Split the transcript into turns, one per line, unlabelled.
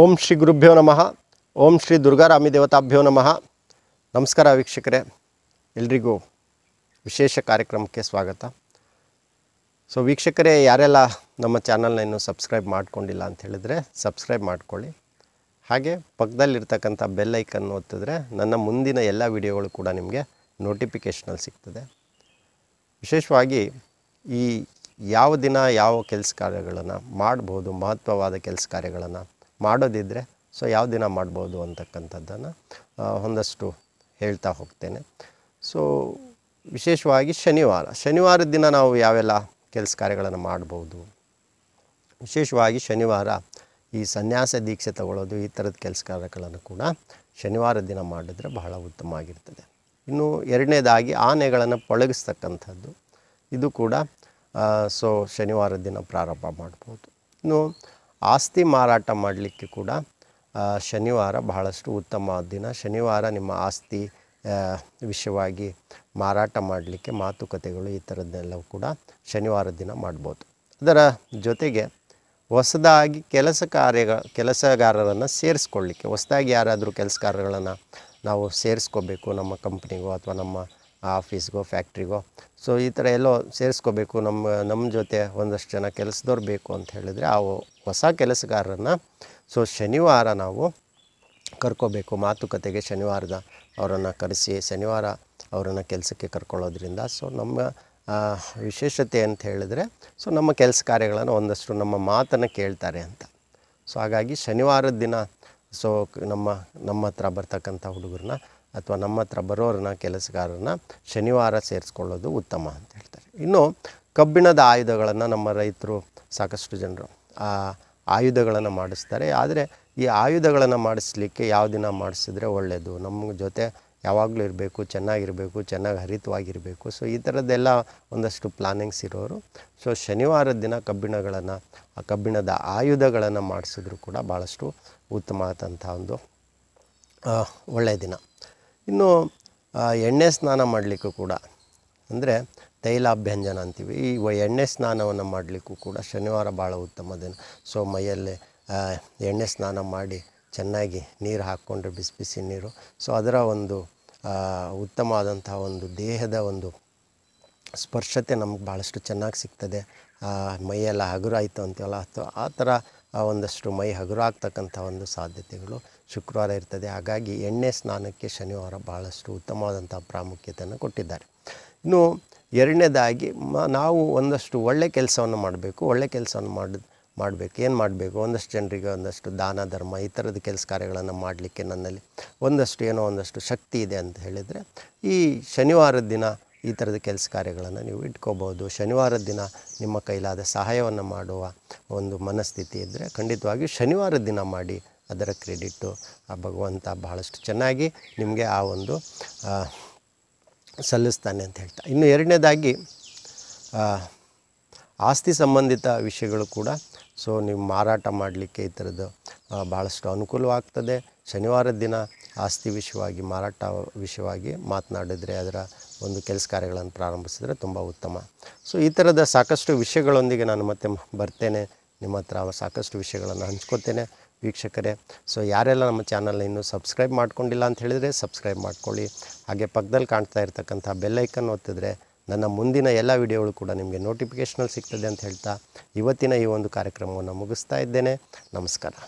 ಓಂ ಶ್ರೀ ಗುರುಭ್ಯೋ ನಮಃ ಓಂ ಶ್ರೀ ದುರ್ಗಾರಾಮಿ ದೇವತಾಭ್ಯೋ ನಮಃ ನಮಸ್ಕಾರ ವೀಕ್ಷಕರೇ ಎಲ್ರಿಗೂ ವಿಶೇಷ ಕಾರ್ಯಕ್ರಮಕ್ಕೆ ಸ್ವಾಗತ ಸೊ ವೀಕ್ಷಕರೇ ಯಾರೆಲ್ಲ ನಮ್ಮ ಚಾನಲ್ನ ಇನ್ನೂ ಸಬ್ಸ್ಕ್ರೈಬ್ ಮಾಡ್ಕೊಂಡಿಲ್ಲ ಅಂತ ಹೇಳಿದರೆ ಸಬ್ಸ್ಕ್ರೈಬ್ ಮಾಡ್ಕೊಳ್ಳಿ ಹಾಗೆ ಪಕ್ಕದಲ್ಲಿರ್ತಕ್ಕಂಥ ಬೆಲ್ ಐಕನ್ ಒತ್ತಿದ್ರೆ ನನ್ನ ಮುಂದಿನ ಎಲ್ಲ ವಿಡಿಯೋಗಳು ಕೂಡ ನಿಮಗೆ ನೋಟಿಫಿಕೇಷನಲ್ಲಿ ಸಿಗ್ತದೆ ವಿಶೇಷವಾಗಿ ಈ ಯಾವ ದಿನ ಯಾವ ಕೆಲಸ ಕಾರ್ಯಗಳನ್ನು ಮಾಡ್ಬೋದು ಮಹತ್ವವಾದ ಕೆಲಸ ಕಾರ್ಯಗಳನ್ನು ಮಾಡೋದಿದ್ದರೆ ಸೊ ಯಾವ ದಿನ ಮಾಡ್ಬೋದು ಅಂತಕ್ಕಂಥದ್ದನ್ನು ಒಂದಷ್ಟು ಹೇಳ್ತಾ ಹೋಗ್ತೇನೆ ಸೊ ವಿಶೇಷವಾಗಿ ಶನಿವಾರ ಶನಿವಾರದ ದಿನ ನಾವು ಯಾವೆಲ್ಲ ಕೆಲಸ ಕಾರ್ಯಗಳನ್ನು ಮಾಡ್ಬೋದು ವಿಶೇಷವಾಗಿ ಶನಿವಾರ ಈ ಸನ್ಯಾಸ ದೀಕ್ಷೆ ತಗೊಳ್ಳೋದು ಈ ಥರದ ಕೆಲಸ ಕಾರ್ಯಗಳನ್ನು ಕೂಡ ಶನಿವಾರ ದಿನ ಮಾಡಿದ್ರೆ ಬಹಳ ಉತ್ತಮ ಆಗಿರ್ತದೆ ಇನ್ನು ಎರಡನೇದಾಗಿ ಆನೆಗಳನ್ನು ಪೊಳಗಿಸ್ತಕ್ಕಂಥದ್ದು ಇದು ಕೂಡ ಸೊ ಶನಿವಾರ ದಿನ ಪ್ರಾರಂಭ ಮಾಡ್ಬೋದು ಇನ್ನು ಆಸ್ತಿ ಮಾರಾಟ ಮಾಡಲಿಕ್ಕೆ ಕೂಡ ಶನಿವಾರ ಬಹಳಷ್ಟು ಉತ್ತಮ ದಿನ ಶನಿವಾರ ನಿಮ್ಮ ಆಸ್ತಿ ವಿಷಯವಾಗಿ ಮಾರಾಟ ಮಾಡಲಿಕ್ಕೆ ಮಾತುಕತೆಗಳು ಈ ಥರದ್ದೆಲ್ಲವೂ ಕೂಡ ಶನಿವಾರ ದಿನ ಮಾಡ್ಬೋದು ಅದರ ಜೊತೆಗೆ ಹೊಸದಾಗಿ ಕೆಲಸ ಕಾರ್ಯಗಳ ಕೆಲಸಗಾರರನ್ನು ಸೇರಿಸ್ಕೊಳ್ಳಿಕ್ಕೆ ಹೊಸದಾಗಿ ಯಾರಾದರೂ ಕೆಲಸಗಾರಗಳನ್ನು ನಾವು ಸೇರಿಸ್ಕೋಬೇಕು ನಮ್ಮ ಕಂಪ್ನಿಗೋ ಅಥವಾ ನಮ್ಮ ಆಫೀಸ್ಗೋ ಫ್ಯಾಕ್ಟ್ರಿಗೋ ಸೊ ಈ ಥರ ಎಲ್ಲೋ ಸೇರಿಸ್ಕೋಬೇಕು ನಮ್ಮ ನಮ್ಮ ಜೊತೆ ಒಂದಷ್ಟು ಜನ ಕೆಲಸದವ್ರು ಬೇಕು ಅಂತ ಹೇಳಿದರೆ ಆ ಹೊಸ ಕೆಲಸಗಾರರನ್ನು ಸೊ ಶನಿವಾರ ನಾವು ಕರ್ಕೋಬೇಕು ಮಾತುಕತೆಗೆ ಶನಿವಾರದ ಅವರನ್ನು ಕರೆಸಿ ಶನಿವಾರ ಅವರನ್ನು ಕೆಲಸಕ್ಕೆ ಕರ್ಕೊಳ್ಳೋದ್ರಿಂದ ಸೊ ನಮ್ಮ ವಿಶೇಷತೆ ಅಂತ ಹೇಳಿದ್ರೆ ಸೊ ನಮ್ಮ ಕೆಲಸ ಕಾರ್ಯಗಳನ್ನು ಒಂದಷ್ಟು ನಮ್ಮ ಮಾತನ್ನು ಕೇಳ್ತಾರೆ ಅಂತ ಸೊ ಹಾಗಾಗಿ ಶನಿವಾರದ ದಿನ ಸೊ ನಮ್ಮ ನಮ್ಮ ಹತ್ರ ಬರ್ತಕ್ಕಂಥ ಹುಡುಗರನ್ನ ಅಥವಾ ನಮ್ಮ ಹತ್ರ ಬರೋರನ್ನ ಕೆಲಸಗಾರರನ್ನ ಶನಿವಾರ ಸೇರಿಸ್ಕೊಳ್ಳೋದು ಉತ್ತಮ ಅಂತ ಹೇಳ್ತಾರೆ ಇನ್ನು ಕಬ್ಬಿಣದ ಆಯುಧಗಳನ್ನು ನಮ್ಮ ರೈತರು ಸಾಕಷ್ಟು ಜನರು ಆಯುಧಗಳನ್ನು ಮಾಡಿಸ್ತಾರೆ ಆದರೆ ಈ ಆಯುಧಗಳನ್ನು ಮಾಡಿಸ್ಲಿಕ್ಕೆ ಯಾವ ದಿನ ಮಾಡಿಸಿದ್ರೆ ಒಳ್ಳೆಯದು ನಮ್ಮ ಜೊತೆ ಯಾವಾಗಲೂ ಇರಬೇಕು ಚೆನ್ನಾಗಿರಬೇಕು ಚೆನ್ನಾಗಿ ಹರಿತವಾಗಿರಬೇಕು ಸೊ ಈ ಥರದ್ದೆಲ್ಲ ಒಂದಷ್ಟು ಪ್ಲಾನಿಂಗ್ಸ್ ಇರೋರು ಸೊ ಶನಿವಾರದ ದಿನ ಕಬ್ಬಿಣಗಳನ್ನು ಆ ಕಬ್ಬಿಣದ ಆಯುಧಗಳನ್ನು ಮಾಡಿಸಿದ್ರು ಕೂಡ ಭಾಳಷ್ಟು ಉತ್ತಮ ಆದಂಥ ಒಂದು ಒಳ್ಳೆಯ ದಿನ ಇನ್ನು ಎಣ್ಣೆ ಸ್ನಾನ ಮಾಡಲಿಕ್ಕೂ ಕೂಡ ಅಂದರೆ ತೈಲಾಭ್ಯಂಜನ ಅಂತೀವಿ ಈ ಎಣ್ಣೆ ಸ್ನಾನವನ್ನು ಮಾಡಲಿಕ್ಕೂ ಕೂಡ ಶನಿವಾರ ಭಾಳ ಉತ್ತಮ ದಿನ ಸೊ ಮೈಯಲ್ಲಿ ಎಣ್ಣೆ ಸ್ನಾನ ಮಾಡಿ ಚೆನ್ನಾಗಿ ನೀರು ಹಾಕ್ಕೊಂಡ್ರೆ ಬಿಸಿ ಬಿಸಿ ನೀರು ಸೊ ಅದರ ಒಂದು ಉತ್ತಮವಾದಂತಹ ಒಂದು ದೇಹದ ಒಂದು ಸ್ಪರ್ಶತೆ ನಮ್ಗೆ ಭಾಳಷ್ಟು ಚೆನ್ನಾಗಿ ಸಿಗ್ತದೆ ಮೈಯೆಲ್ಲ ಹಗುರಾಯಿತು ಅಂತೀವಲ್ಲ ಅಥವಾ ಆ ಥರ ಒಂದಷ್ಟು ಮೈ ಹಗುರಾಗ್ತಕ್ಕಂಥ ಒಂದು ಸಾಧ್ಯತೆಗಳು ಶುಕ್ರವಾರ ಇರ್ತದೆ ಹಾಗಾಗಿ ಎಣ್ಣೆ ಸ್ನಾನಕ್ಕೆ ಶನಿವಾರ ಭಾಳಷ್ಟು ಉತ್ತಮವಾದಂಥ ಪ್ರಾಮುಖ್ಯತೆಯನ್ನು ಕೊಟ್ಟಿದ್ದಾರೆ ಇನ್ನು ಎರಡನೇದಾಗಿ ಮ ನಾವು ಒಂದಷ್ಟು ಒಳ್ಳೆ ಕೆಲಸವನ್ನು ಮಾಡಬೇಕು ಒಳ್ಳೆ ಕೆಲಸವನ್ನು ಮಾಡಿ ಮಾಡಬೇಕು ಏನು ಮಾಡಬೇಕು ಒಂದಷ್ಟು ಜನರಿಗೆ ಒಂದಷ್ಟು ದಾನ ಧರ್ಮ ಈ ಥರದ ಕೆಲಸ ಕಾರ್ಯಗಳನ್ನು ಮಾಡಲಿಕ್ಕೆ ನನ್ನಲ್ಲಿ ಒಂದಷ್ಟು ಏನೋ ಒಂದಷ್ಟು ಶಕ್ತಿ ಇದೆ ಅಂತ ಹೇಳಿದರೆ ಈ ಶನಿವಾರದ ದಿನ ಈ ಥರದ ಕೆಲಸ ಕಾರ್ಯಗಳನ್ನು ನೀವು ಇಟ್ಕೋಬೋದು ಶನಿವಾರದ ದಿನ ನಿಮ್ಮ ಕೈಲಾದ ಸಹಾಯವನ್ನು ಮಾಡುವ ಒಂದು ಮನಸ್ಥಿತಿ ಇದ್ದರೆ ಖಂಡಿತವಾಗಿಯೂ ಶನಿವಾರದ ದಿನ ಮಾಡಿ ಅದರ ಕ್ರೆಡಿಟ್ಟು ಆ ಭಗವಂತ ಬಹಳಷ್ಟು ಚೆನ್ನಾಗಿ ನಿಮಗೆ ಆ ಒಂದು ಸಲ್ಲಿಸ್ತಾನೆ ಅಂತ ಹೇಳ್ತಾ ಇನ್ನು ಎರಡನೇದಾಗಿ ಆಸ್ತಿ ಸಂಬಂಧಿತ ವಿಷಯಗಳು ಕೂಡ ಸೊ ನೀವು ಮಾರಾಟ ಮಾಡಲಿಕ್ಕೆ ಈ ಥರದ್ದು ಭಾಳಷ್ಟು ಅನುಕೂಲವಾಗ್ತದೆ ಶನಿವಾರದ ದಿನ ಆಸ್ತಿ ವಿಷಯವಾಗಿ ಮಾರಾಟ ವಿಷಯವಾಗಿ ಮಾತನಾಡಿದರೆ ಅದರ ಒಂದು ಕೆಲಸ ಕಾರ್ಯಗಳನ್ನು ಪ್ರಾರಂಭಿಸಿದರೆ ತುಂಬ ಉತ್ತಮ ಸೊ ಈ ಥರದ ಸಾಕಷ್ಟು ವಿಷಯಗಳೊಂದಿಗೆ ನಾನು ಮತ್ತೆ ಬರ್ತೇನೆ ನಿಮ್ಮ ಹತ್ರ ಸಾಕಷ್ಟು ವಿಷಯಗಳನ್ನು ಹಂಚ್ಕೋತೇನೆ ವೀಕ್ಷಕರೇ ಸೊ ಯಾರೆಲ್ಲ ನಮ್ಮ ಚಾನಲ್ನ ಇನ್ನೂ ಸಬ್ಸ್ಕ್ರೈಬ್ ಮಾಡ್ಕೊಂಡಿಲ್ಲ ಅಂತ ಹೇಳಿದರೆ ಸಬ್ಸ್ಕ್ರೈಬ್ ಮಾಡ್ಕೊಳ್ಳಿ ಹಾಗೆ ಪಕ್ಕದಲ್ಲಿ ಕಾಣ್ತಾ ಇರ್ತಕ್ಕಂಥ ಬೆಲ್ಲೈಕನ್ ಒತ್ತಿದ್ರೆ ನನ್ನ ಮುಂದಿನ ಎಲ್ಲ ವಿಡಿಯೋಗಳು ಕೂಡ ನಿಮಗೆ ನೋಟಿಫಿಕೇಷನಲ್ಲಿ ಸಿಗ್ತದೆ ಅಂತ ಹೇಳ್ತಾ ಇವತ್ತಿನ ಈ ಒಂದು ಕಾರ್ಯಕ್ರಮವನ್ನು ಮುಗಿಸ್ತಾ ಇದ್ದೇನೆ ನಮಸ್ಕಾರ